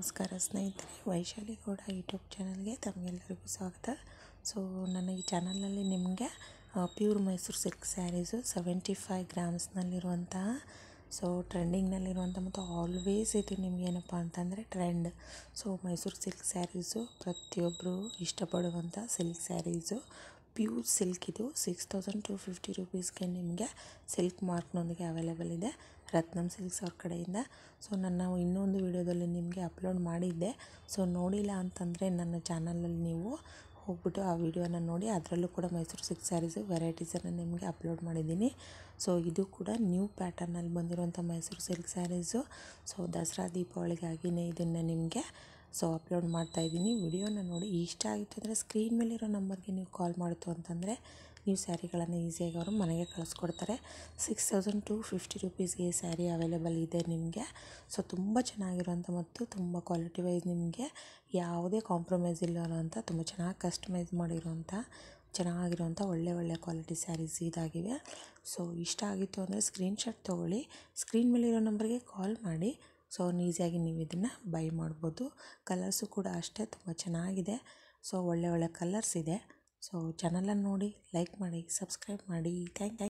ನಮಸ್ಕಾರ ಸ್ನೇಹಿತರೆ ವೈಶಾಲಿ ಗೌಡ ಯೂಟ್ಯೂಬ್ ಚಾನಲ್ಗೆ ತಮಗೆಲ್ಲರಿಗೂ ಸ್ವಾಗತ ಸೊ ನನ್ನ ಈ ಚಾನಲ್ನಲ್ಲಿ ನಿಮಗೆ pure Mysuru silk sarees seventy five ಗ್ರಾಮ್ಸ್ನಲ್ಲಿರುವಂತಹ ಸೊ ಟ್ರೆಂಡಿಂಗ್ನಲ್ಲಿರುವಂಥ ಮತ್ತು ಆಲ್ವೇಸ್ ಇದು ಏನಪ್ಪ ಅಂತಂದರೆ trend so Mysuru silk sarees ಪ್ರತಿಯೊಬ್ಬರು ಇಷ್ಟಪಡುವಂಥ ಸಿಲ್ಕ್ ಸ್ಯಾರೀಸು ಪ್ಯೂರ್ ಸಿಲ್ಕ್ ಇದು ಸಿಕ್ಸ್ ತೌಸಂಡ್ ಟು ಫಿಫ್ಟಿ ರುಪೀಸ್ಗೆ ನಿಮಗೆ ಸಿಲ್ಕ್ ಮಾರ್ಕ್ನೊಂದಿಗೆ ಅವೈಲೇಬಲ್ ಇದೆ ರತ್ನಂ ಸಿಲ್ಕ್ಸ್ ಅವ್ರ ಕಡೆಯಿಂದ ಸೊ ನಾನು ಇನ್ನೊಂದು ವಿಡಿಯೋದಲ್ಲಿ ನಿಮಗೆ ಅಪ್ಲೋಡ್ ಮಾಡಿದ್ದೆ ಸೊ ನೋಡಿಲ್ಲ ಅಂತಂದರೆ ನನ್ನ ಚಾನಲಲ್ಲಿ ನೀವು ಹೋಗ್ಬಿಟ್ಟು ಆ ವಿಡಿಯೋನ ನೋಡಿ ಅದರಲ್ಲೂ ಕೂಡ ಮೈಸೂರು ಸಿಲ್ಕ್ ಸ್ಯಾರೀಸ್ ವೆರೈಟೀಸನ್ನು ನಿಮಗೆ ಅಪ್ಲೋಡ್ ಮಾಡಿದ್ದೀನಿ ಸೊ ಇದು ಕೂಡ ನ್ಯೂ ಪ್ಯಾಟರ್ನಲ್ಲಿ ಬಂದಿರುವಂಥ Mysuru silk sarees so Dasara ದೀಪಾವಳಿಗಾಗಿಯೇ ಇದನ್ನು ನಿಮಗೆ ಸೊ ಅಪ್ಲೋಡ್ ಮಾಡ್ತಾ ಇದ್ದೀನಿ ವಿಡಿಯೋನ ನೋಡಿ ಇಷ್ಟ ಆಗಿತ್ತು ಅಂದರೆ ಸ್ಕ್ರೀನ್ ಮೇಲಿರೋ ನಂಬರ್ಗೆ ನೀವು ಕಾಲ್ ಮಾಡಿತು ಅಂತಂದರೆ ನೀವು ಸ್ಯಾರಿಗಳನ್ನು ಈಸಿಯಾಗಿ ಅವರು ಮನೆಗೆ ಕಳಿಸ್ಕೊಡ್ತಾರೆ ಸಿಕ್ಸ್ ತೌಸಂಡ್ ಟು ಫಿಫ್ಟಿ ರುಪೀಸ್ಗೆ ಸ್ಯಾರಿ ಅವೈಲೇಬಲ್ ಇದೆ ನಿಮಗೆ ಸೊ ತುಂಬ ಚೆನ್ನಾಗಿರೋಂಥ ಮತ್ತು ತುಂಬ ಕ್ವಾಲಿಟಿ ವೈಸ್ ನಿಮಗೆ ಯಾವುದೇ ಕಾಂಪ್ರಮೈಸ್ ಇಲ್ಲ ಅಂತ ತುಂಬ ಚೆನ್ನಾಗಿ ಕಸ್ಟಮೈಸ್ ಮಾಡಿರೋಂಥ ಚೆನ್ನಾಗಿರೋಂಥ ಒಳ್ಳೆ ಒಳ್ಳೆ ಕ್ವಾಲಿಟಿ ಸ್ಯಾರೀಸ್ ಇದಾಗಿವೆ ಸೊ ಇಷ್ಟ ಆಗಿತ್ತು ಅಂದರೆ ಸ್ಕ್ರೀನ್ಶಾಟ್ ತೊಗೊಳ್ಳಿ ಸ್ಕ್ರೀನ್ ಮೇಲಿರೋ ನಂಬರ್ಗೆ ಕಾಲ್ ಮಾಡಿ ಸೊ ನೀಸಿಯಾಗಿ ಈಸಿಯಾಗಿ ನೀವು ಇದನ್ನು ಬೈ ಮಾಡ್ಬೋದು ಕಲರ್ಸು ಕೂಡ ಅಷ್ಟೇ ತುಂಬ ಚೆನ್ನಾಗಿದೆ ಸೊ ಒಳ್ಳೆ ಒಳ್ಳೆ ಕಲರ್ಸ್ ಇದೆ ಸೊ ಚಾನಲನ್ನು ನೋಡಿ ಲೈಕ್ ಮಾಡಿ ಸಬ್ಸ್ಕ್ರೈಬ್ ಮಾಡಿ ಥ್ಯಾಂಕ್ ಯು